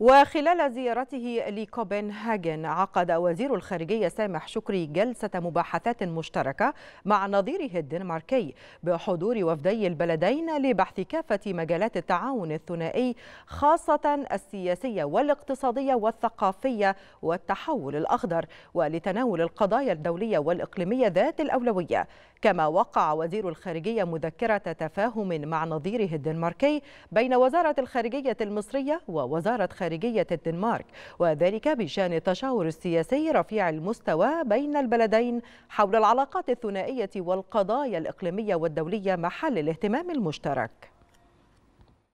وخلال زيارته لكوبنهاجن عقد وزير الخارجية سامح شكري جلسة مباحثات مشتركة مع نظيره الدنماركي بحضور وفدي البلدين لبحث كافة مجالات التعاون الثنائي خاصة السياسية والاقتصادية والثقافية والتحول الأخضر ولتناول القضايا الدولية والإقليمية ذات الأولوية كما وقع وزير الخارجية مذكرة تفاهم مع نظيره الدنماركي بين وزارة الخارجية المصرية ووزارة خارجية خارجية الدنمارك وذلك بشان التشاور السياسي رفيع المستوى بين البلدين حول العلاقات الثنائية والقضايا الإقليمية والدولية محل الاهتمام المشترك